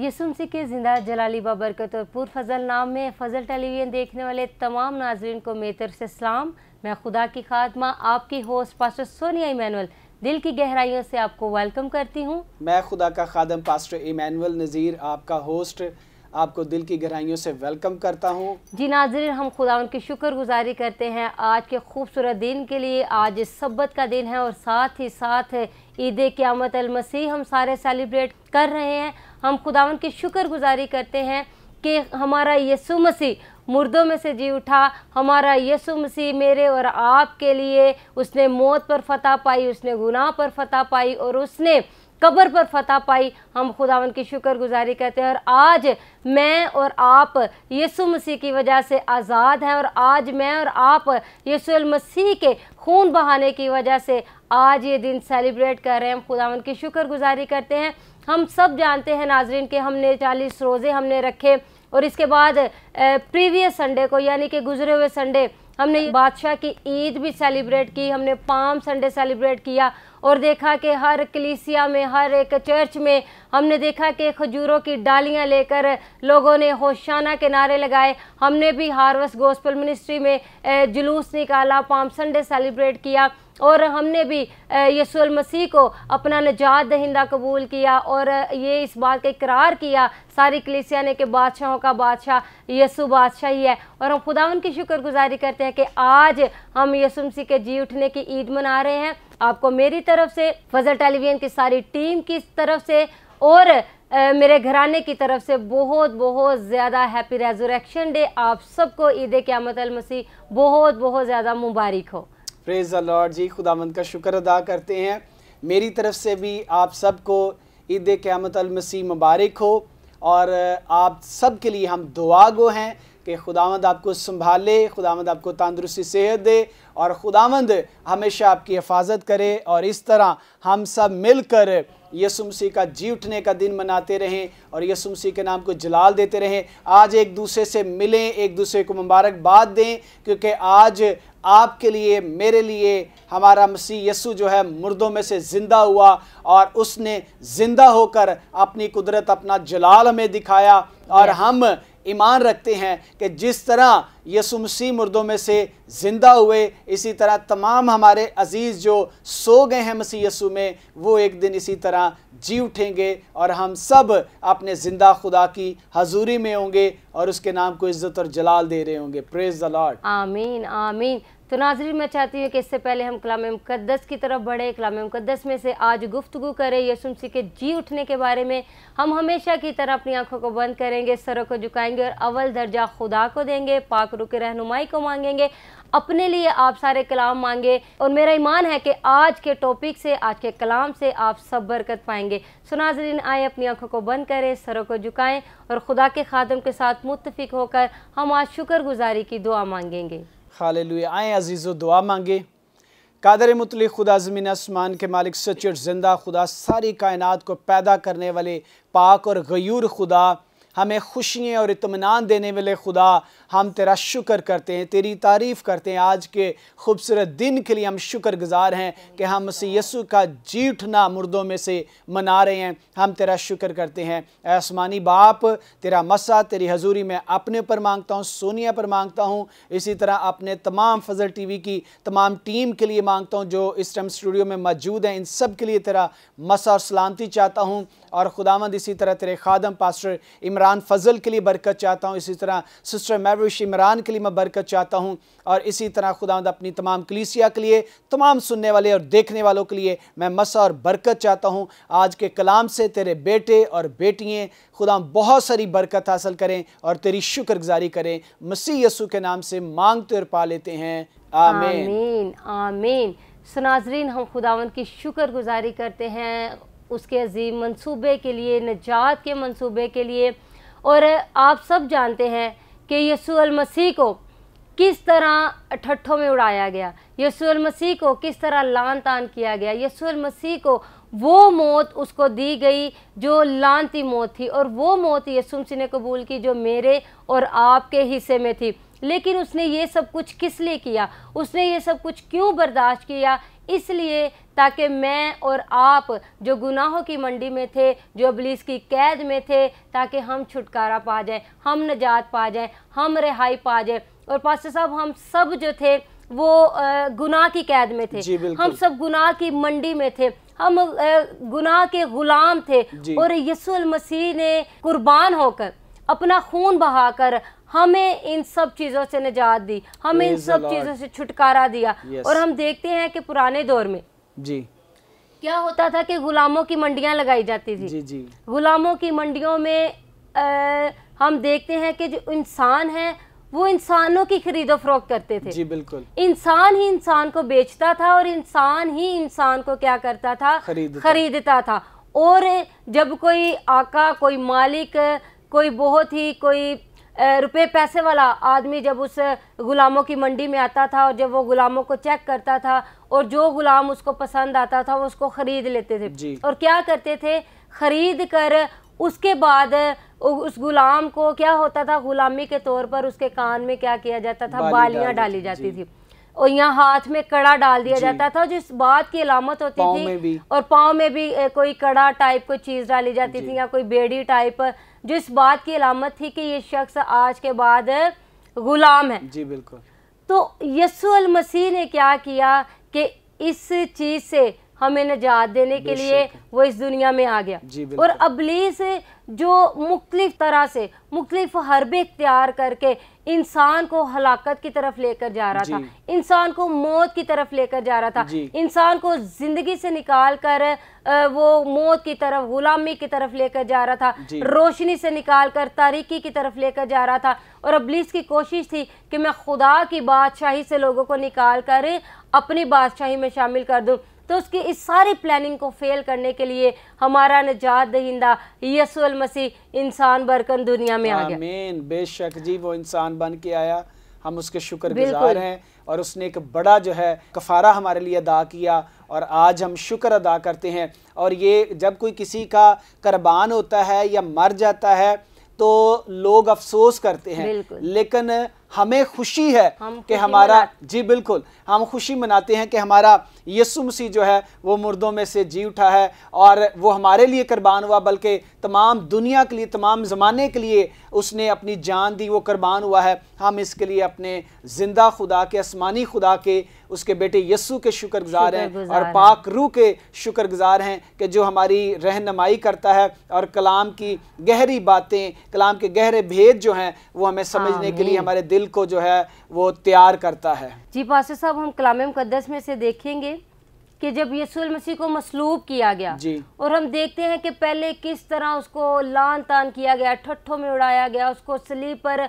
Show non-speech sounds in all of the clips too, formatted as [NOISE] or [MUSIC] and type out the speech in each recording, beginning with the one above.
यसुम के जिंदा जलाली बरकत तो और पुर फजल नाम में फजल टेलीविज़न देखने वाले तमाम नाजरन को मेतर से सलाम मैं खुदा की खादमा आपकी होस्ट पास्टर सोनिया इमानुअल दिल की गहराइयों से आपको वेलकम करती हूँ मैं खुदा का खादम पास्टर इमानुअल नज़ीर आपका होस्ट आपको दिल की गहराइयों से वेलकम करता हूँ जी नाजरन हम खुदा उनकी गुजारी करते हैं आज के खूबसूरत दिन के लिए आज सब्बत का दिन है और साथ ही साथ ईद क़्यामत अलमसी हम सारे सेलिब्रेट कर रहे हैं हम खुदावन की शुक्रगुजारी करते हैं कि हमारा यसु मसीह मुर्दों में से जी उठा हमारा यसु मसीह मेरे और आपके लिए उसने मौत पर फतह पाई उसने गुनाह पर फतह पाई और उसने कब्र पर फतह पाई हम खुदावन की शुक्रगुजारी करते हैं और आज मैं और आप यीशु मसीह की वजह से आज़ाद हैं और आज मैं और आप यीशु मसीह के खून बहाने की वजह से आज ये दिन सेलिब्रेट कर रहे हैं खुदा उनकी की शुक्रगुजारी करते हैं हम सब जानते हैं नाजरीन के हमने चालीस रोज़े हमने रखे और इसके बाद प्रीवियस संडे को यानी कि गुजरे हुए संडे हमने बादशाह की ईद भी सेलिब्रेट की हमने पाम संडे सेलिब्रेट किया और देखा कि हर कलीसिया में हर एक चर्च में हमने देखा कि खजूरों की डालियां लेकर लोगों ने होशाना के नारे लगाए हमने भी हार्वेस्ट गोस्पल मिनिस्ट्री में जुलूस निकाला पाम संडे सेलिब्रेट किया और हमने भी यसूल मसीह को अपना नजात दहिंदा कबूल किया और ये इस बात का इकरार किया सारी कलिसिया ने कि बादशाहों का बादशाह यसु बादशाह ही है और हम खुदा उनकी शुक्रगुजारी करते हैं कि आज हम यसु मसीह के जी उठने की ईद मना रहे हैं आपको मेरी तरफ से फजल टेलीविजन की सारी टीम की तरफ से और मेरे घराने की तरफ से बहुत बहुत ज़्यादा हैप्पी रेजोरेक्शन डे आप सबको ईद क्यामत मसीह बहुत बहुत ज़्यादा मुबारक हो प्रेज अलॉर्ड जी खुदामंद का शुक्र अदा करते हैं मेरी तरफ से भी आप सबको ईद क़्यामत मुबारक हो और आप सब के लिए हम दुआ गो हैं कि खुदामंद आपको संभाले खुदामंद आपको तंदरुस्ती सेहत दे और खुदामंद हमेशा आपकी हिफाजत करे और इस तरह हम सब मिलकर यसु मसीह का जी उठने का दिन मनाते रहें और यसु मसीह के नाम को जलाल देते रहें आज एक दूसरे से मिलें एक दूसरे को मुबारकबाद दें क्योंकि आज आपके लिए मेरे लिए हमारा मसीह यसु जो है मुर्दों में से ज़िंदा हुआ और उसने ज़िंदा होकर अपनी कुदरत अपना जलाल हमें दिखाया और हम ईमान रखते हैं कि जिस तरह यसु मसीह मुर्दों में से ज़िंदा हुए इसी तरह तमाम हमारे अज़ीज़ जो सो गए हैं मसीह यसु में वो एक दिन इसी तरह जी उठेंगे और हम सब अपने ज़िंदा खुदा की हजूरी में होंगे और उसके नाम को इज़्ज़त और जलाल दे रहे होंगे प्रेज़ द लॉर्ड आमीन आमीन तो नाजरी मैं चाहती हूँ कि इससे पहले हम कलाम मुकदस की तरफ बढ़े कलाम मुकदस में से आज गुफ्तु करें यसुम सी के जी उठने के बारे में हम हमेशा की तरह अपनी आंखों को बंद करेंगे सरों को झुकाएंगे और अव्वल दर्जा खुदा को देंगे पाक रुक रहनुमाई को मांगेंगे अपने लिए आप सारे कलाम मांगे और मेरा ईमान है कि आज के टॉपिक से आज के कलाम से आप सब बरकत पाएंगे सुनाजरीन आए अपनी आंखों को बंद करें सरों को झुकाएं और खुदा के खादम के साथ मुतफिक होकर हम आज शुक्रगुजारी की दुआ मांगेंगे खाले लुए आएँ अजीज़ो दुआ मांगे कादर मुतल खुदा ज़मीन आसमान के मालिक सच और ज़िंदा खुदा सारी कायनात को पैदा करने वाले पाक और गयूर खुदा हमें खुशियाँ और इतमान देने वाले खुदा हम तेरा शुक्र करते हैं तेरी तारीफ़ करते हैं आज के खूबसूरत दिन के लिए हम शुक्र गुज़ार हैं कि हम उसी यसु का जीठना मुर्दों में से मना रहे हैं हम तेरा शुक्र करते हैं आसमानी बाप तेरा मसा तेरी हजूरी मैं अपने पर मांगता हूँ सोनिया पर मांगता हूँ इसी तरह अपने तमाम फजल टी वी की तमाम टीम के लिए मांगता हूँ जो इस टाइम स्टूडियो में मौजूद हैं इन सब के लिए तेरा मसा और सलामती चाहता हूँ और खुदामंद इसी तरह तेरे खादम पास्टर इमरान फजल के लिए बरकत चाहता हूँ इसी तरह सिस्टर महविश इमरान के लिए मैं बरकत चाहता हूँ और इसी तरह खुदामंद अपनी तमाम कलीसिया के लिए तमाम सुनने वाले और देखने वालों के लिए मैं मसा और बरकत चाहता हूँ आज के कलाम से तेरे बेटे और बेटियाँ खुदा बहुत सारी बरकत हासिल करें और तेरी शुक्रगुजारी करें मसीह यसु के नाम से मांगते और पा लेते हैं आमीन आमीन, सुनाजरीन हम खुदावन की शुक्रगुजारी करते हैं उसके अजीम मंसूबे के लिए निजात के मंसूबे के लिए और आप सब जानते हैं कि यसूलमसी मसीह को किस तरह ठट्ठों में उड़ाया गया यसूलमसी मसीह को किस तरह लान तान किया गया यसू मसीह को वो मौत उसको दी गई जो लानती मौत थी और वो मौत यसु ने कबूल की जो मेरे और आपके हिस्से में थी लेकिन उसने ये सब कुछ किस लिए किया उसने ये सब कुछ क्यों बर्दाश्त किया इसलिए ताकि मैं और आप जो गुनाहों की मंडी में थे जो अबलीस की कैद में थे ताकि हम छुटकारा पा जाएं हम नजात पा जाएं हम रिहाई पा जाएं और पास्टर साहब हम सब जो थे वो गुनाह की कैद में थे हम सब गुनाह की मंडी में थे हम गुनाह के गुलाम थे और यसुल मसीह ने कुर्बान होकर अपना खून बहाकर हमें इन सब चीज़ों से निजात दी हमें इन सब चीज़ों से छुटकारा दिया और हम देखते हैं कि पुराने दौर में जी क्या होता था कि गुलामों की मंडियां लगाई जाती थी जी जी गुलामों की मंडियों में आ, हम देखते हैं कि जो इंसान है वो इंसानों की खरीदो फरोख करते थे जी बिल्कुल इंसान ही इंसान को बेचता था और इंसान ही इंसान को क्या करता था खरीदता, खरीदता था और जब कोई आका कोई मालिक कोई बहुत ही कोई रुपए पैसे वाला आदमी जब उस गुलामों की मंडी में आता था और जब वो गुलामों को चेक करता था और जो गुलाम उसको पसंद आता था वो उसको ख़रीद लेते थे और क्या करते थे ख़रीद कर उसके बाद उस गुलाम को क्या होता था गुलामी के तौर पर उसके कान में क्या किया जाता था बालियां डाली जाती थी और यहाँ हाथ में कड़ा डाल दिया जाता था जिस बात की अलामत होती थी और पाँव में भी कोई कड़ा टाइप कोई चीज़ डाली जाती थी या कोई बेड़ी टाइप जो इस बात की अलामत थी कि ये शख्स आज के बाद गुलाम है जी बिल्कुल तो यसु मसीह ने क्या किया कि इस चीज़ से हमें निजात देने के लिए वो इस दुनिया में आ गया और अबलीस जो मुख्तलिफ तरह से मुख्तलिफ हरबे इख्तियार करके इंसान को हलाकत की तरफ लेकर जा रहा था इंसान को मौत की तरफ लेकर जा रहा था इंसान को ज़िंदगी से निकाल कर वो मौत की तरफ गुलामी की तरफ लेकर जा रहा था रोशनी से निकाल कर तारीकी की तरफ लेकर जा रहा था और अबलीस की कोशिश थी कि मैं खुदा की बादशाही से लोगों को निकाल कर अपनी बादशाही में शामिल कर दूँ तो उसकी इस सारी प्लानिंग को फेल करने के लिए हमारा नजात दहिंदा यसूल मसीह इंसान बरकन दुनिया में आ गया आमीन बेशक जी वो इंसान बन के आया हम उसके शुक्रगुजार हैं और उसने एक बड़ा जो है कफारा हमारे लिए अदा किया और आज हम शुक्र अदा करते हैं और ये जब कोई किसी का कुर्बान होता है या मर जाता है तो लोग अफसोस करते हैं लेकिन हमें खुशी है हम कि हमारा जी बिल्कुल हम खुशी मनाते हैं कि हमारा यसु मसीह जो है वो मुर्दों में से जी उठा है और वो हमारे लिए कुर्बान हुआ बल्कि तमाम दुनिया के लिए तमाम ज़माने के लिए उसने अपनी जान दी वो कुर्बान हुआ है हम इसके लिए अपने ज़िंदा खुदा के आसमानी खुदा के उसके बेटे यस्सु के शुक्रगुजार हैं और पाक रू के शुक्रगुजार हैं कि जो हमारी रहनमाई करता है और कलाम की गहरी बातें कलाम के गहरे भेद जो हैं वो हमें समझने के लिए हमारे दिल को जो है वो तैयार करता है जी पास साहब हम कलाम मुकदस में से देखेंगे कि जब यसूल मसीह को मसलूब किया गया और हम देखते हैं कि पहले किस तरह उसको लान तान किया गया ठट्ठों में उड़ाया गया उसको स्लीपर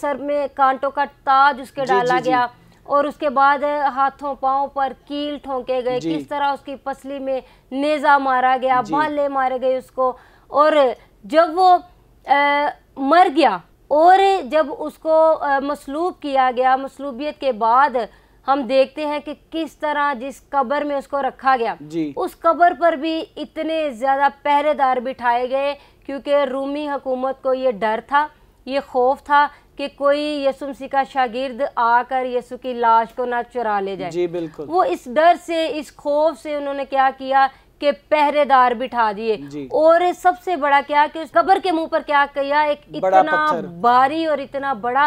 सर में कांटों का ताज उसके जी, डाला जी, गया जी. और उसके बाद हाथों पाँव पर कील ठोंके गए किस तरह उसकी पसली में नेजा मारा गया भाले मारे गए उसको और जब वो आ, मर गया और जब उसको मसलूब किया गया मसलूबियत के बाद हम देखते हैं कि किस तरह जिस कबर में उसको रखा गया उस कबर पर भी इतने ज़्यादा पहरेदार बिठाए गए क्योंकि रूमी हुकूमत को ये डर था ये खौफ था कि कोई यसु मसीह का शागिर्द आकर यसु की लाश को ना चुरा ले जाए जी बिल्कुल वो इस डर से इस खौफ से उन्होंने क्या किया के पहरेदार बिठा दिए और सबसे बड़ा क्या कि उस कब्र के मुंह पर क्या किया एक इतना भारी और इतना बड़ा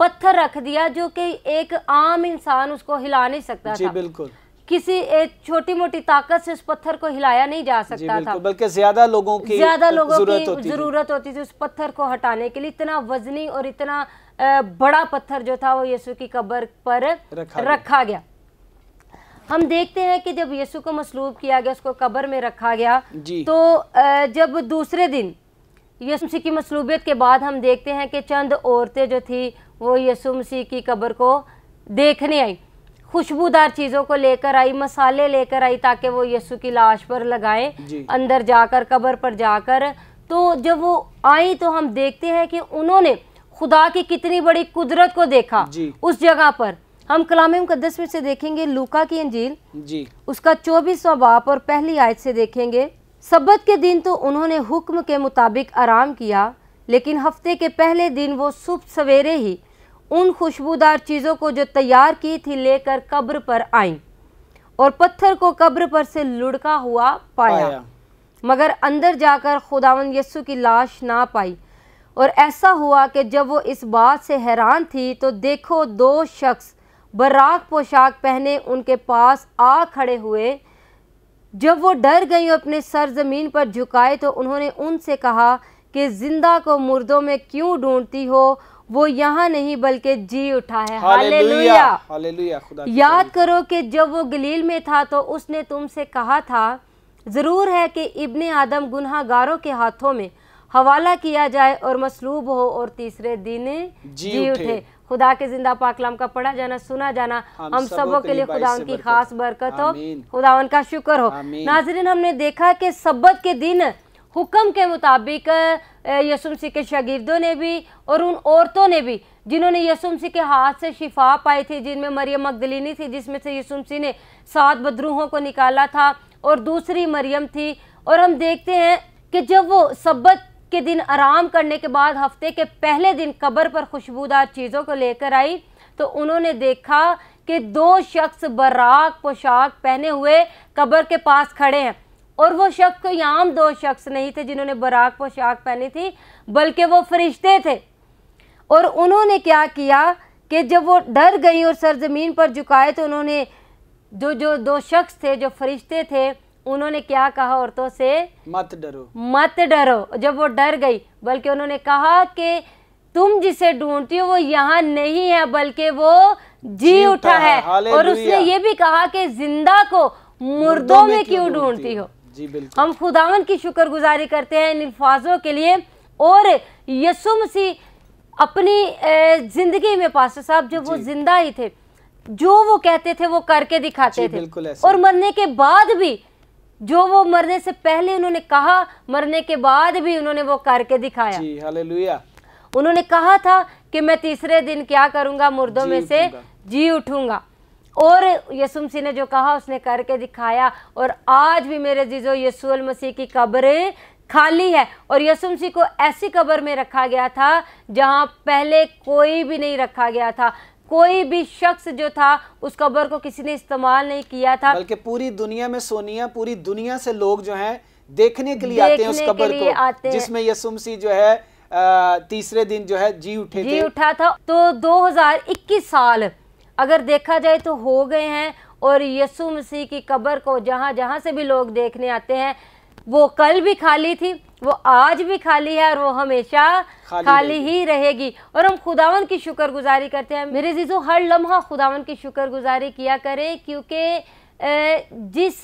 पत्थर रख दिया जो कि एक आम इंसान उसको हिला नहीं सकता जी, था बिल्कुल किसी एक छोटी मोटी ताकत से उस पत्थर को हिलाया नहीं जा सकता था बल्कि ज्यादा लोगों की ज्यादा लोगों जरूरत की होती जरूरत होती थी उस पत्थर को हटाने के लिए इतना वजनी और इतना बड़ा पत्थर जो था वो यीशु की कब्र पर रखा, रखा गया हम देखते हैं कि जब यीशु को मसलूब किया गया उसको कब्र में रखा गया तो जब दूसरे दिन यीशु मसीह की मसलूबियत के बाद हम देखते हैं कि चंद औरतें जो थी वो यीशु मसीह की कब्र को देखने आई खुशबूदार चीज़ों को लेकर आई मसाले लेकर आई ताकि वो यस्सु की लाश पर लगाएं अंदर जाकर कब्र पर जाकर तो जब वो आई तो हम देखते हैं कि उन्होंने खुदा की कितनी बड़ी कुदरत को देखा उस जगह पर हम कलाम मुकदस में से देखेंगे लूका की अंजील जी उसका चौबीसवा बाप और पहली आयत से देखेंगे सबत के दिन तो उन्होंने हुक्म के मुताबिक आराम किया लेकिन हफ्ते के पहले दिन वो सुबह सवेरे ही उन खुशबूदार चीज़ों को जो तैयार की थी लेकर कब्र पर आई और पत्थर को कब्र पर से लुढ़का हुआ पाया, पाया। मगर अंदर जाकर खुदावन यस्सु की लाश ना पाई और ऐसा हुआ कि जब वो इस बात से हैरान थी तो देखो दो शख्स बराक पोशाक पहने उनके पास आ खड़े हुए जब वो डर गई और अपने सर ज़मीन पर झुकाए तो उन्होंने उनसे कहा कि ज़िंदा को मुर्दों में क्यों ढूंढती हो वो यहाँ नहीं बल्कि जी उठा है हालेलुया हालेलुया खुदा याद करो कि जब वो गलील में था तो उसने तुमसे कहा था ज़रूर है कि इब्ने आदम गुनहगारों के हाथों में हवाला किया जाए और मसलूब हो और तीसरे दिन जी, जी उठे, उठे। खुदा के जिंदा पाकलाम का पढ़ा जाना सुना जाना हम, हम सबों के लिए खुदा उनकी खास बरकत हो खुदा उनका शुक्र हो नाजरीन हमने देखा कि सब्बत के दिन हुक्म के मुताबिक यसुम सिंह के शागिदों ने भी और उन औरतों ने भी जिन्होंने यसुम सिंह के हाथ से शिफा पाई थी जिनमें मरियम मकदलिनी थी जिसमें से यसुम सिंह ने सात बदरूहों को निकाला था और दूसरी मरियम थी और हम देखते हैं कि जब वो सब्बत के दिन आराम करने के बाद हफ्ते के पहले दिन कब्र पर खुशबूदार चीज़ों को लेकर आई तो उन्होंने देखा कि दो शख्स बराक पोशाक पहने हुए कब्र के पास खड़े हैं और वो शख्स कोई आम दो शख्स नहीं थे जिन्होंने बराक पोशाक पहनी थी बल्कि वो फरिश्ते थे और उन्होंने क्या किया कि जब वो डर गई और सरजमीन पर झुकाए तो उन्होंने जो जो दो शख्स थे जो फरिश्ते थे उन्होंने क्या कहा औरतों से मत डरो मत डरो जब वो डर गई बल्कि उन्होंने कहा कि तुम जिसे ढूंढती हो वो यहाँ नहीं है बल्कि वो जी उठा है और उसने ये भी कहा कि जिंदा को मुर्दों में क्यों ढूंढती हो जी बिल्कुल हम खुदावन की शुक्रगुजारी करते हैं इन अल्फाजों के लिए और यसु मसीह अपनी ज़िंदगी में पास्टर साहब जब वो ज़िंदा ही थे जो वो कहते थे वो करके दिखाते थे और मरने के बाद भी जो वो मरने से पहले उन्होंने कहा मरने के बाद भी उन्होंने वो करके दिखाया जी हालेलुया उन्होंने कहा था कि मैं तीसरे दिन क्या करूंगा मुर्दों में से जी उठूंगा और यसुम ने जो कहा उसने करके दिखाया और आज भी मेरे जीजो यसूल मसीह की कब्रें खाली है और यसुम को ऐसी कब्र में रखा गया था जहाँ पहले कोई भी नहीं रखा गया था कोई भी शख्स जो था उस कब्र को किसी ने इस्तेमाल नहीं किया था बल्कि पूरी दुनिया में सोनिया पूरी दुनिया से लोग जो हैं देखने के लिए देखने आते हैं उस कब्र को जिसमें यसुम जो है तीसरे दिन जो है जी उठे जी उठा था तो 2021 साल अगर देखा जाए तो हो गए हैं और यसु मसीह की कब्र को जहाँ जहाँ से भी लोग देखने आते हैं वो कल भी खाली थी वो आज भी खाली है और वो हमेशा खाली, खाली ही रहेगी और हम खुदावन की शुक्रगुजारी करते हैं मेरे जीजो हर लम्हा खुदावन की शुक्रगुजारी किया करें क्योंकि जिस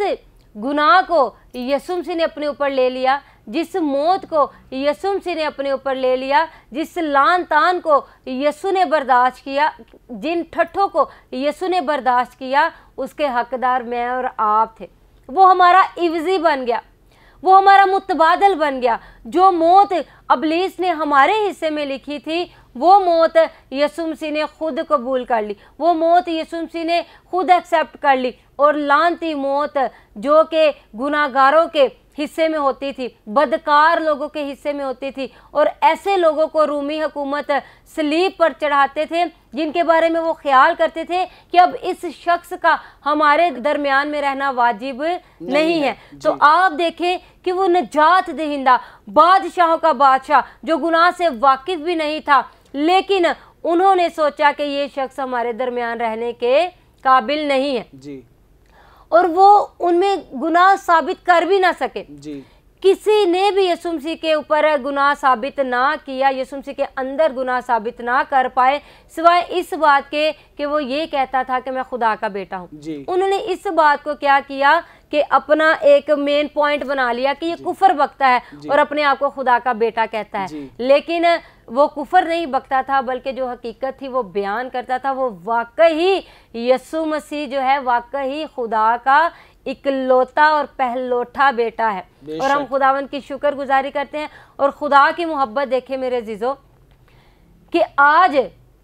गुनाह को यसुम सिंह ने अपने ऊपर ले लिया जिस मौत को यसु सी ने अपने ऊपर ले लिया जिस लान तान को यसु ने बर्दाश्त किया जिन ठट्ठों को यसु ने बर्दाश्त किया उसके हकदार मैं और आप थे वो हमारा इवजी बन गया वो हमारा मुतबादल बन गया जो मौत अबलीस ने हमारे हिस्से में लिखी थी वो मौत यसुम सी ने खुद कबूल कर ली वो मौत यसुम सी ने खुद एक्सेप्ट कर ली और लानती मौत जो के गुनागारों के हिस्से में होती थी बदकार लोगों के हिस्से में होती थी और ऐसे लोगों को रूमी हुकूमत स्लीप पर चढ़ाते थे जिनके बारे में वो ख्याल करते थे कि अब इस शख्स का हमारे दरमियान में रहना वाजिब नहीं, नहीं है तो आप देखें कि वो नजात दहिंदा बादशाहों का बादशाह जो गुनाह से वाकिफ भी नहीं था लेकिन उन्होंने सोचा कि ये शख्स हमारे दरमियान रहने के काबिल नहीं है जी और वो उनमें गुनाह साबित कर भी ना सके जी किसी ने भी यसुम मसीह के ऊपर गुनाह साबित ना किया यसुम मसीह के अंदर गुनाह साबित ना कर पाए सिवाय इस बात के कि वो ये कहता था कि मैं खुदा का बेटा हूँ उन्होंने इस बात को क्या किया कि अपना एक मेन पॉइंट बना लिया कि ये कुफर बकता है और अपने आप को खुदा का बेटा कहता है लेकिन वो कुफर नहीं बकता था बल्कि जो हकीकत थी वो बयान करता था वो वाकई यसु मसीह जो है वाकई खुदा का इकलौता और पहलौठा बेटा है और हम खुदावन की शुक्र गुजारी करते हैं और खुदा की मोहब्बत देखे मेरे जीजो कि आज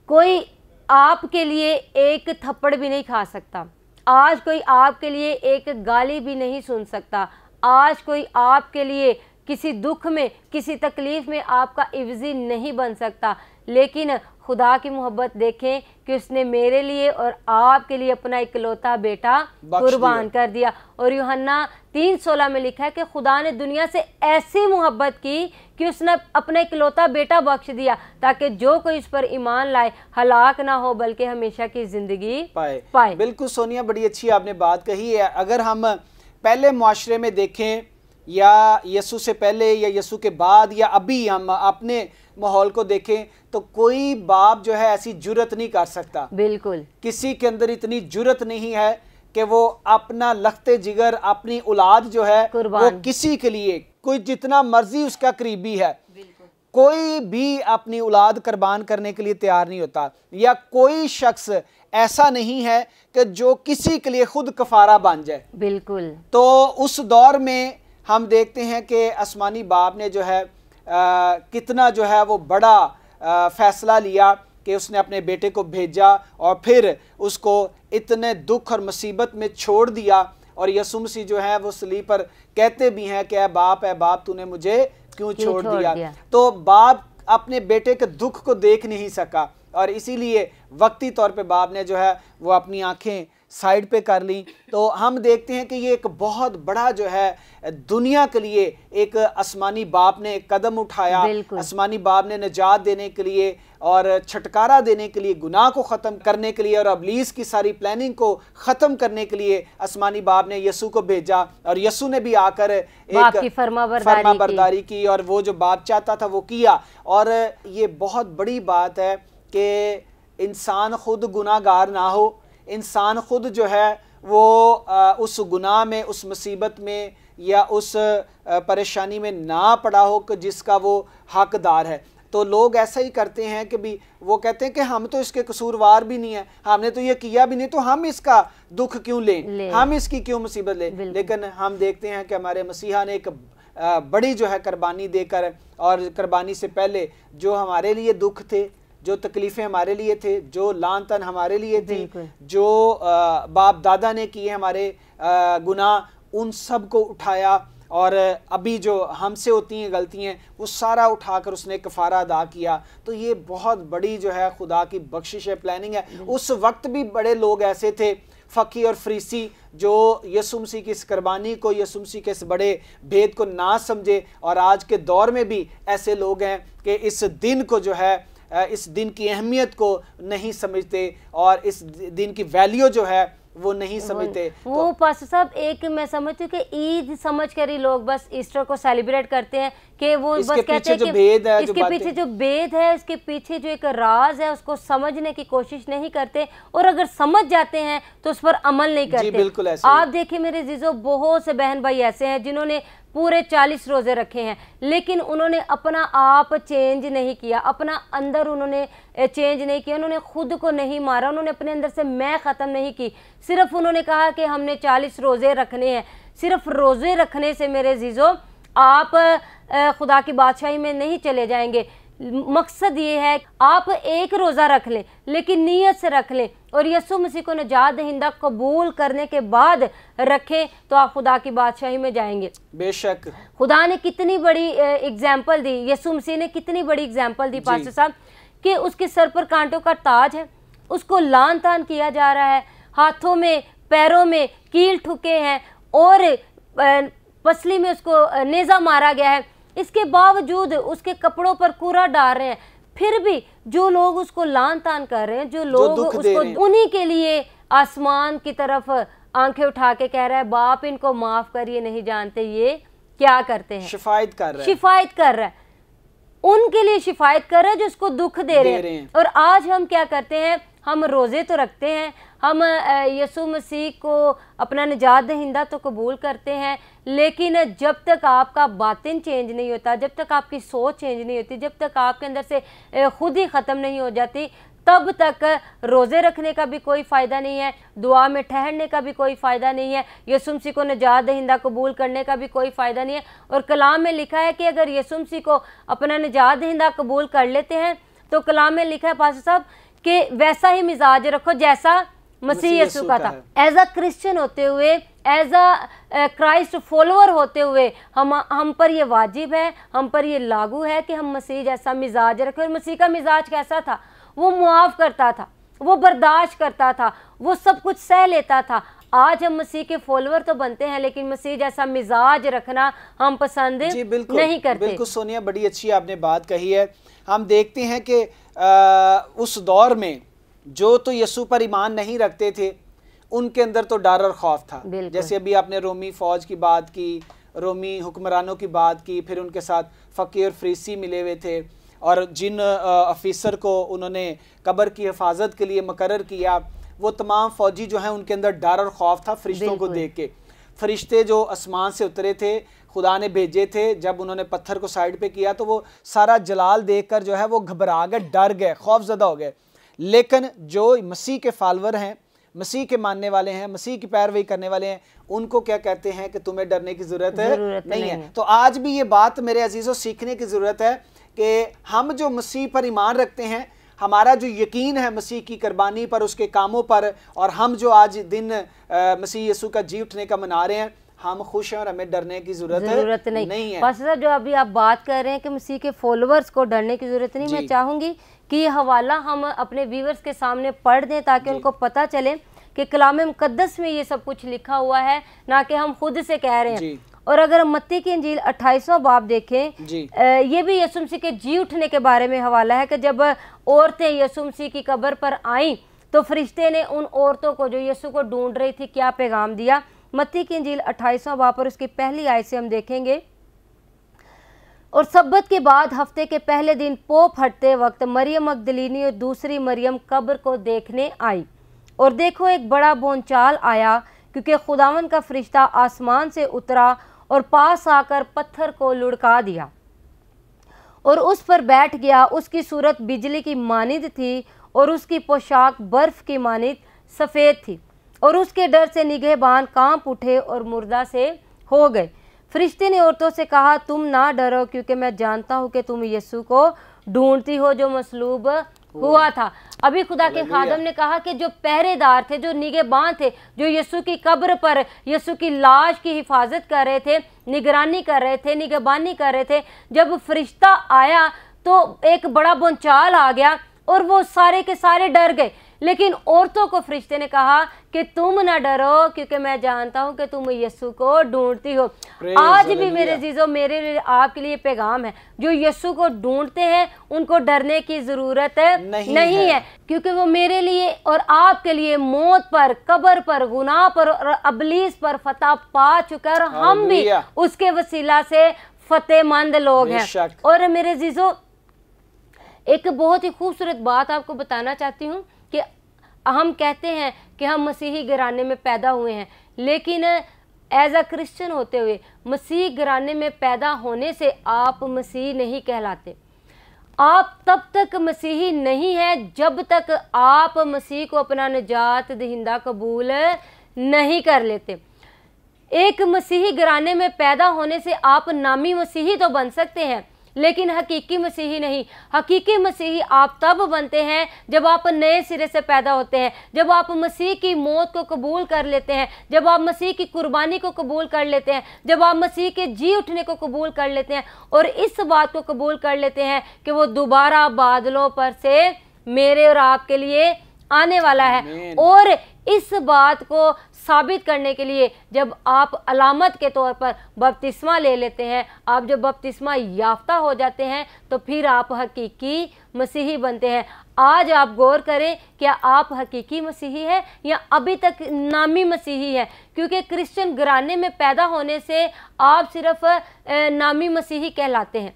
कोई आपके लिए एक थप्पड़ भी नहीं खा सकता आज कोई आपके लिए एक गाली भी नहीं सुन सकता आज कोई आपके लिए किसी दुख में किसी तकलीफ़ में आपका इवजी नहीं बन सकता लेकिन खुदा की मोहब्बत देखें कि उसने मेरे लिए और आपके लिए अपना इकलौता बेटा कुर्बान कर दिया और योहन्ना तीन सोलह में लिखा है कि खुदा ने दुनिया से ऐसी मोहब्बत की कि उसने अपना इकलौता बेटा बख्श दिया ताकि जो कोई इस पर ईमान लाए हलाक ना हो बल्कि हमेशा की ज़िंदगी पाए पाए बिल्कुल सोनिया बड़ी अच्छी आपने बात कही है अगर हम पहले माशरे में देखें या यसु से पहले या यसु के बाद या अभी हम अपने माहौल को देखें तो कोई बाप जो है ऐसी जुरत नहीं कर सकता बिल्कुल किसी के अंदर इतनी जुरत नहीं है कि वो अपना लखते जिगर अपनी औलाद जो है वो किसी के लिए कोई जितना मर्जी उसका करीबी है कोई भी अपनी औलाद कुर्बान करने के लिए तैयार नहीं होता या कोई शख्स ऐसा नहीं है कि जो किसी के लिए खुद कफारा बन जाए बिल्कुल तो उस दौर में हम देखते हैं कि आसमानी बाप ने जो है आ, कितना जो है वो बड़ा आ, फैसला लिया कि उसने अपने बेटे को भेजा और फिर उसको इतने दुख और मुसीबत में छोड़ दिया और यसुम सी जो है वो सली पर कहते भी हैं कि बाप है बाप तूने मुझे क्यों छोड़, छोड़ दिया? दिया तो बाप अपने बेटे के दुख को देख नहीं सका और इसीलिए वक्ती तौर पे बाप ने जो है वो अपनी आंखें साइड पे कर ली तो हम देखते हैं कि ये एक बहुत बड़ा जो है दुनिया के लिए एक आसमानी बाप ने कदम उठाया आसमानी बाप ने निजात देने के लिए और छटकारा देने के लिए गुनाह को ख़त्म करने के लिए और अबलीस की सारी प्लानिंग को ख़त्म करने के लिए आसमानी बाप ने यसु को भेजा और यसु ने भी आकर एक फर्मा बरदारी की।, की और वो जो बाप चाहता था वो किया और ये बहुत बड़ी बात है कि इंसान खुद गुनागार ना हो इंसान ख़ुद जो है वो आ, उस गुनाह में उस मुसीबत में या उस परेशानी में ना पड़ा हो कि जिसका वो हकदार है तो लोग ऐसा ही करते हैं कि भी वो कहते हैं कि हम तो इसके कसूरवार भी नहीं है हमने तो ये किया भी नहीं तो हम इसका दुख क्यों लें ले। हम इसकी क्यों मुसीबत लें लेकिन हम देखते हैं कि हमारे मसीहा ने एक बड़ी जो है कुर्बानी देकर और कुर्बानी से पहले जो हमारे लिए दुख थे जो तकलीफ़ें हमारे लिए थे जो लान तन हमारे लिए थी जो आ, बाप दादा ने किए हमारे गुनाह उन सब को उठाया और अभी जो हमसे होती हैं गलतियाँ वो सारा उठाकर उसने कफारा अदा किया तो ये बहुत बड़ी जो है खुदा की बख्शिश है प्लानिंग है उस वक्त भी बड़े लोग ऐसे थे फ़की और फ्रीसी जो यसुमसी की इस कुरबानी को यसुमसी के इस बड़े भेद को ना समझे और आज के दौर में भी ऐसे लोग हैं कि इस दिन को जो है इस दिन की अहमियत को नहीं समझते और इस दिन की वैल्यू जो है वो नहीं समझते वो तो, पास साहब एक मैं समझती हूँ कि ईद समझ कर ही लोग बस ईस्टर को सेलिब्रेट करते हैं कि वो इसके बस कहते हैं कि भेद है, इसके जो पीछे जो भेद है इसके पीछे जो एक राज है उसको समझने की कोशिश नहीं करते और अगर समझ जाते हैं तो उस पर अमल नहीं करते जी, बिल्कुल ऐसे आप देखिए मेरे जीजो बहुत से बहन भाई ऐसे हैं जिन्होंने पूरे चालीस रोज़े रखे हैं लेकिन उन्होंने अपना आप चेंज नहीं किया अपना अंदर उन्होंने चेंज नहीं किया उन्होंने खुद को नहीं मारा उन्होंने अपने अंदर से मैं ख़त्म नहीं की सिर्फ उन्होंने कहा कि हमने चालीस रोज़े रखने हैं सिर्फ रोज़े रखने से मेरे जीजो आप खुदा की बादशाही में नहीं चले जाएंगे मकसद ये है आप एक रोज़ा रख लें लेकिन नीयत से रख लें और यसु मसीह को नजात हिंदा कबूल करने के बाद रखें तो आप खुदा की बादशाही में जाएंगे बेशक खुदा ने कितनी बड़ी एग्जाम्पल दी यसु मसीह ने कितनी बड़ी एग्जाम्पल दी पास्टर साहब कि उसके सर पर कांटों का ताज है उसको लान तान किया जा रहा है हाथों में पैरों में कील ठुके हैं और पसली में उसको नेज़ा मारा गया है इसके बावजूद उसके कपड़ों पर कूड़ा डाल रहे हैं फिर भी जो लोग उसको लान तान कर रहे हैं जो लोग जो उसको उन्हीं के लिए आसमान की तरफ आंखें उठा के कह रहा है बाप इनको माफ करिए नहीं जानते ये क्या करते हैं शिफायत कर रहा है शिफायत कर रहा है उनके लिए शिफायत कर रहे हैं जो उसको दुख दे, दे रहे, हैं। रहे हैं और आज हम क्या करते हैं हम रोज़े तो रखते हैं हम यसु मसीह को अपना निजात दहिंदा तो कबूल करते हैं लेकिन जब तक आपका बातिन चेंज नहीं होता जब तक आपकी सोच चेंज नहीं होती जब तक आपके अंदर से खुद ही ख़त्म नहीं हो जाती तब तक रोज़े रखने का भी कोई फ़ायदा नहीं है दुआ में ठहरने का भी कोई फ़ायदा नहीं है यसुम सी को नजात दहिंदा कबूल करने का भी कोई फ़ायदा नहीं है और कलाम में लिखा है कि अगर यसुम सी को अपना नजात दहिंदा कबूल कर लेते हैं तो कलाम में लिखा है पास साहब कि वैसा ही मिजाज रखो जैसा मसीह यसु का था एज अ क्रिश्चन होते हुए एज अ क्राइस्ट फॉलोअर होते हुए हम हम पर ये वाजिब है हम पर ये लागू है कि हम मसीह जैसा मिजाज रखें और मसीह का मिजाज कैसा था वो मुआफ़ करता था वो बर्दाश्त करता था वो सब कुछ सह लेता था आज हम मसीह के फॉलोअर तो बनते हैं लेकिन मसीह जैसा मिजाज रखना हम पसंद जी नहीं करते बिल्कुल सोनिया बड़ी अच्छी आपने बात कही है हम देखते हैं कि उस दौर में जो तो यसु पर ईमान नहीं रखते थे उनके अंदर तो डर और खौफ था जैसे अभी आपने रोमी फौज की बात की रोमी हुक्मरानों की बात की फिर उनके साथ फ़कीर फ्रीसी मिले हुए थे और जिन ऑफिसर को उन्होंने कब्र की हिफाजत के लिए मुकर किया वो तमाम फ़ौजी जो हैं उनके अंदर डर और खौफ था फरिश्तों को देख के फरिश्ते जो आसमान से उतरे थे खुदा ने भेजे थे जब उन्होंने पत्थर को साइड पे किया तो वो सारा जलाल देखकर जो है वो घबरा गए डर गए खौफजदा हो गए लेकिन जो मसीह के फॉलोअर हैं मसीह के मानने वाले हैं मसीह की पैरवी करने वाले हैं उनको क्या कहते हैं कि तुम्हें डरने की ज़रूरत है नहीं, नहीं है तो आज भी ये बात मेरे अजीज़ों सीखने की ज़रूरत है कि हम जो मसीह पर ईमान रखते हैं हमारा जो यकीन है मसीह की कुर्बानी पर उसके कामों पर और हम जो आज दिन मसीह यसु का जी उठने का मना रहे हैं हम खुश हैं और हमें डरने की जरूरत, जरूरत नहीं, नहीं है पास्टर जो अभी आप बात कर रहे हैं कि मसीह के फॉलोअर्स को डरने की जरूरत नहीं मैं चाहूंगी कि ये हवाला हम अपने व्यूवर्स के सामने पढ़ दें ताकि उनको पता चले कि कलाम मुकदस में ये सब कुछ लिखा हुआ है ना कि हम खुद से कह रहे हैं और अगर हम मत्ती की इंजील अट्ठाईसवां बाप देखें जी। ये भी यसुम मसीह के जी उठने के बारे में हवाला है कि जब औरतें यसुम मसीह की कब्र पर आईं तो फरिश्ते ने उन औरतों को जो यसु को ढूंढ रही थी क्या पैगाम दिया मत्ती की इंजील अट्ठाईसवां बाप और उसकी पहली आय से हम देखेंगे और सब्बत के बाद हफ्ते के पहले दिन पोप हटते वक्त मरियम अकदलीनी और दूसरी मरियम कब्र को देखने आई और देखो एक बड़ा बोनचाल आया क्योंकि खुदावन का फरिश्ता आसमान से उतरा और पास आकर पत्थर को लुढ़का दिया और उस पर बैठ गया उसकी सूरत बिजली की मानद थी और उसकी पोशाक बर्फ़ की मानद सफ़ेद थी और उसके डर से निगहबान कांप उठे और मुर्दा से हो गए फरिश्ते ने औरतों से कहा तुम ना डरो क्योंकि मैं जानता हूँ कि तुम यस्सु को ढूंढती हो जो मसलूब हुआ था अभी खुदा के खादम ने कहा कि जो पहरेदार थे जो निगेबान थे जो यीशु की कब्र पर यीशु की लाश की हिफाजत कर रहे थे निगरानी कर रहे थे निगेबानी कर रहे थे जब फरिश्ता आया तो एक बड़ा बोनचाल आ गया और वो सारे के सारे डर गए लेकिन औरतों को फरिश्ते ने कहा कि तुम ना डरो क्योंकि मैं जानता हूँ कि तुम यस्सु को ढूंढती हो आज भी मेरे जीजो मेरे लिए आपके लिए पैगाम है जो यस्सु को ढूंढते हैं उनको डरने की ज़रूरत नहीं, नहीं है, है। क्योंकि वो मेरे लिए और आपके लिए मौत पर कबर पर गुनाह पर और अबलीस पर फतेह पा चुका और हम भी उसके वसीला से फतेहमंद लोग हैं और मेरे जीजो एक बहुत ही खूबसूरत बात आपको बताना चाहती हूँ हम कहते हैं कि हम मसीही घराने में पैदा हुए हैं लेकिन एज अ क्रिश्चन होते हुए मसीह घराने में पैदा होने से आप मसीह नहीं कहलाते आप तब तक मसीही नहीं हैं जब तक आप मसीह को अपना निजात दहिंदा कबूल नहीं कर लेते एक मसीही घराने में पैदा होने से आप नामी मसीही तो बन सकते हैं लेकिन हकीकी मसीही नहीं हकीकी मसीही आप तब बनते हैं जब आप नए सिरे से पैदा होते हैं जब आप मसीह की मौत को कबूल कर लेते हैं जब आप मसीह की कुर्बानी को कबूल कर लेते हैं जब आप मसीह के जी उठने को कबूल कर लेते हैं और इस बात को कबूल कर लेते हैं कि वो दोबारा बादलों पर से मेरे और आपके लिए आने वाला है और इस बात को साबित करने के लिए जब आप अलामत के तौर पर बपतिस्मा ले लेते हैं आप जब बपतिस्मा याफ्ता हो जाते हैं तो फिर आप हकीकी मसीही बनते हैं आज आप गौर करें क्या आप हकीकी मसीही है या अभी तक नामी मसीही है क्योंकि क्रिश्चियन घराने में पैदा होने से आप सिर्फ नामी मसीही कहलाते हैं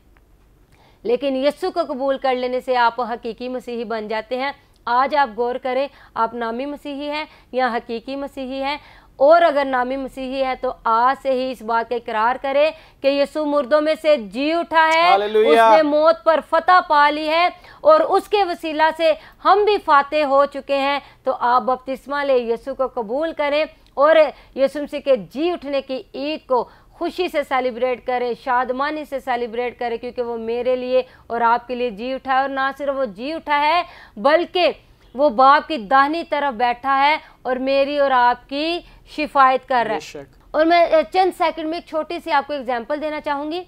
लेकिन यस्सु को कबूल कर लेने से आप हकीकी मसीही बन जाते हैं आज आप गौर करें आप नामी मसीही हैं या हकीकी मसीही हैं और अगर नामी मसीही है तो आज से ही इस बात का इकरार करें कि यीशु मुर्दों में से जी उठा है उसने मौत पर फतह पा ली है और उसके वसीला से हम भी फाते हो चुके हैं तो आप बपतिस्मा ले यीशु को कबूल करें और यीशु मसीह के जी उठने की ईद को खुशी से सेलिब्रेट करें शादमानी से सेलिब्रेट करें क्योंकि वो मेरे लिए और आपके लिए जी उठा है और ना सिर्फ वो जी उठा है बल्कि वो बाप की दाहिनी तरफ बैठा है और मेरी और आपकी शिफायत कर रहा है और मैं चंद सेकंड में एक छोटी सी आपको एग्जांपल देना चाहूंगी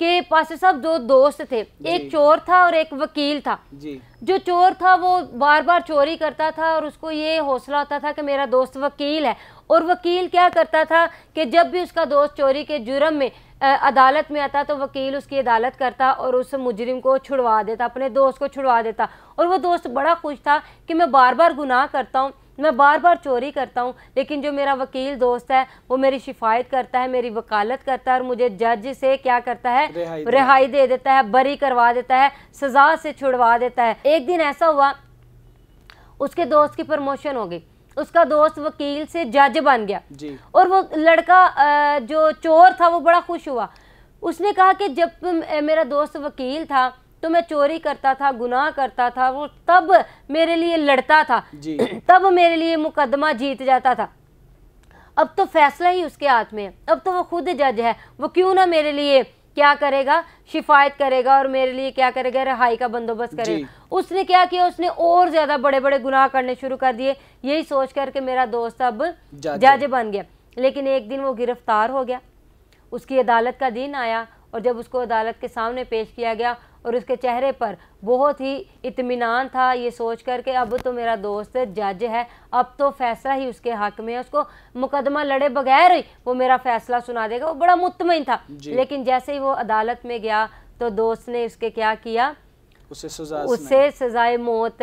कि पास साहब दो दोस्त थे एक चोर था और एक वकील था जी। जो चोर था वो बार बार चोरी करता था और उसको ये हौसला होता था कि मेरा दोस्त वकील है और वकील क्या करता था कि जब भी उसका दोस्त चोरी के जुर्म में अदालत में आता तो वकील उसकी अदालत करता और उस मुजरिम को छुड़वा देता अपने दोस्त को छुड़वा देता और वो दोस्त बड़ा खुश था कि मैं बार बार गुनाह करता हूँ मैं बार बार चोरी करता हूँ लेकिन जो मेरा वकील दोस्त है वो मेरी शिफायत करता है मेरी वकालत करता है और मुझे जज से क्या करता है रिहाई दे, रिहाई दे देता है बरी करवा देता है सजा से छुड़वा देता है एक दिन ऐसा हुआ उसके दोस्त की प्रमोशन हो गई उसका दोस्त वकील से जज बन गया जी। और वो लड़का जो चोर था वो बड़ा खुश हुआ उसने कहा कि जब मेरा दोस्त वकील था तो मैं चोरी करता था गुनाह करता था वो तब मेरे लिए लड़ता था [CLEARS THROAT] तब मेरे लिए मुकदमा जीत जाता था अब तो फैसला ही उसके हाथ में है अब तो वो खुद जज है वो क्यों ना मेरे लिए क्या करेगा शिफायत करेगा और मेरे लिए क्या करेगा रहाई का बंदोबस्त करेगा उसने क्या किया उसने और ज्यादा बड़े बड़े गुनाह करने शुरू कर दिए यही सोच करके मेरा दोस्त अब जज बन गया लेकिन एक दिन वो गिरफ्तार हो गया उसकी अदालत का दिन आया और जब उसको अदालत के सामने पेश किया गया और उसके चेहरे पर बहुत ही इतमान था ये सोच कर के अब तो मेरा दोस्त जज है अब तो फैसला ही उसके हक में है उसको मुकदमा लड़े बगैर ही वो मेरा फैसला सुना देगा वो बड़ा मुतमिन था लेकिन जैसे ही वो अदालत में गया तो दोस्त ने उसके क्या किया उसे सजा उसे सजाए मौत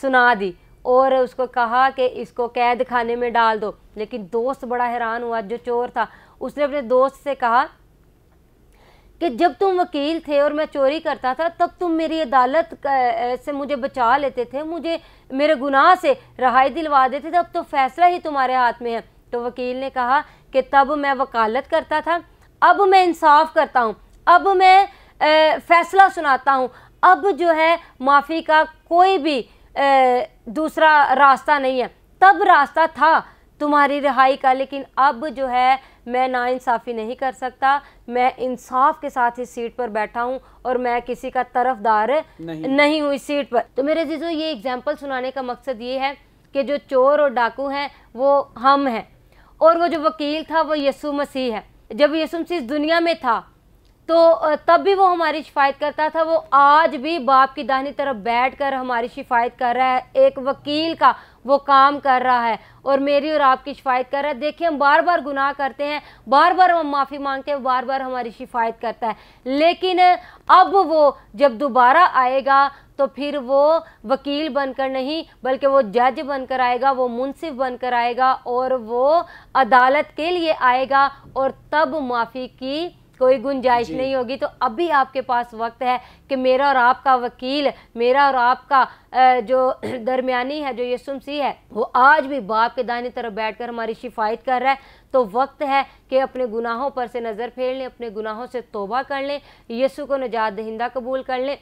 सुना दी और उसको कहा कि इसको कैद खाने में डाल दो लेकिन दोस्त बड़ा हैरान हुआ जो चोर था उसने अपने दोस्त से कहा कि जब तुम वकील थे और मैं चोरी करता था तब तुम मेरी अदालत से मुझे बचा लेते थे मुझे मेरे गुनाह से रहाई दिलवा देते थे अब तो फैसला ही तुम्हारे हाथ में है तो वकील ने कहा कि तब मैं वकालत करता था अब मैं इंसाफ करता हूँ अब मैं ए, फैसला सुनाता हूँ अब जो है माफ़ी का कोई भी ए, दूसरा रास्ता नहीं है तब रास्ता था तुम्हारी रिहाई का लेकिन अब जो है मैं नाइंसाफ़ी नहीं कर सकता मैं इंसाफ के साथ इस सीट पर बैठा हूँ और मैं किसी का तरफदार नहीं, नहीं हूं इस सीट पर तो मेरे जीजो ये एग्जाम्पल सुनाने का मकसद ये है कि जो चोर और डाकू हैं वो हम हैं और वो जो वकील था वो यसु मसीह है जब यसु मसीह इस दुनिया में था तो तब भी वो हमारी शिफायत करता था वो आज भी बाप की दाहिनी तरफ बैठ कर हमारी शिफायत कर रहा है एक वकील का वो काम कर रहा है और मेरी और आपकी शिफायत कर रहा है देखिए हम बार बार गुनाह करते हैं बार बार हम माफ़ी मांगते हैं बार बार हमारी शिफायत करता है लेकिन अब वो जब दोबारा आएगा तो फिर वो वकील बनकर नहीं बल्कि वो जज बनकर आएगा वो मुनसिफ बनकर आएगा और वो अदालत के लिए आएगा और तब माफ़ी की कोई गुंजाइश नहीं होगी तो अभी आपके पास वक्त है कि मेरा और आपका वकील मेरा और आपका जो [CLEARS THROAT] दरमियानी है जो यसुम सी है वो आज भी बाप के दाने तरफ बैठकर हमारी शिफायत कर रहा है तो वक्त है कि अपने गुनाहों पर से नज़र फेर लें अपने गुनाहों से तोबा कर लें यसु को नजात दहिंदा कबूल कर लें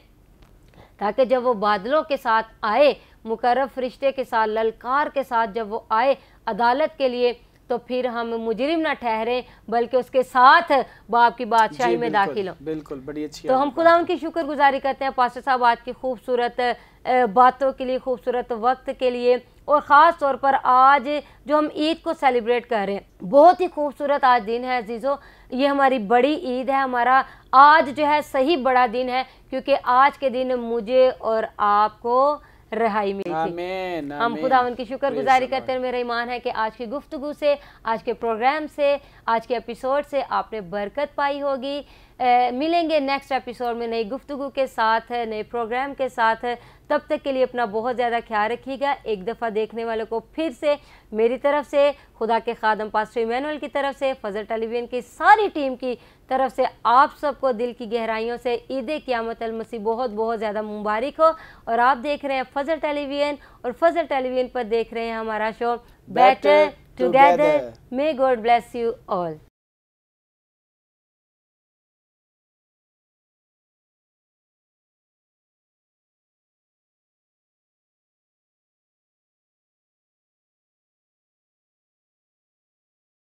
ताकि जब वो बादलों के साथ आए मुकर्रब फरिश्ते के साथ ललकार के साथ जब वो आए अदालत के लिए तो फिर हम मुजरिम ना ठहरे बल्कि उसके साथ बाप की बादशाही में दाखिल हो बिल्कुल बड़ी अच्छी तो हम खुदा उनकी शुक्र गुज़ारी करते हैं पास्टर साहब आज की खूबसूरत बातों के लिए खूबसूरत वक्त के लिए और ख़ास तौर पर आज जो हम ईद को सेलिब्रेट कर रहे हैं बहुत ही खूबसूरत आज दिन है अजीज़ों ये हमारी बड़ी ईद है हमारा आज जो है सही बड़ा दिन है क्योंकि आज के दिन मुझे और आपको रहाई मिली आमें, थी आमें, हम खुदा उनकी शुक्र गुजारी करते हैं मेरा ईमान है कि आज की गुफ्तु से आज के प्रोग्राम से आज के एपिसोड से आपने बरकत पाई होगी मिलेंगे नेक्स्ट एपिसोड में नई गुफ्तु के साथ नए प्रोग्राम के साथ तब तक के लिए अपना बहुत ज़्यादा ख्याल रखिएगा एक दफ़ा देखने वालों को फिर से मेरी तरफ से खुदा के खादम पास्टर मैनुअल की तरफ से फजल टेलीविजन की सारी टीम की तरफ से आप सबको दिल की गहराइयों से ईद क़्यामत बहुत बहुत ज़्यादा मुबारक हो और आप देख रहे हैं फजल टेलीविजन और फजल टेलीविजन पर देख रहे हैं हमारा show better together may God bless you all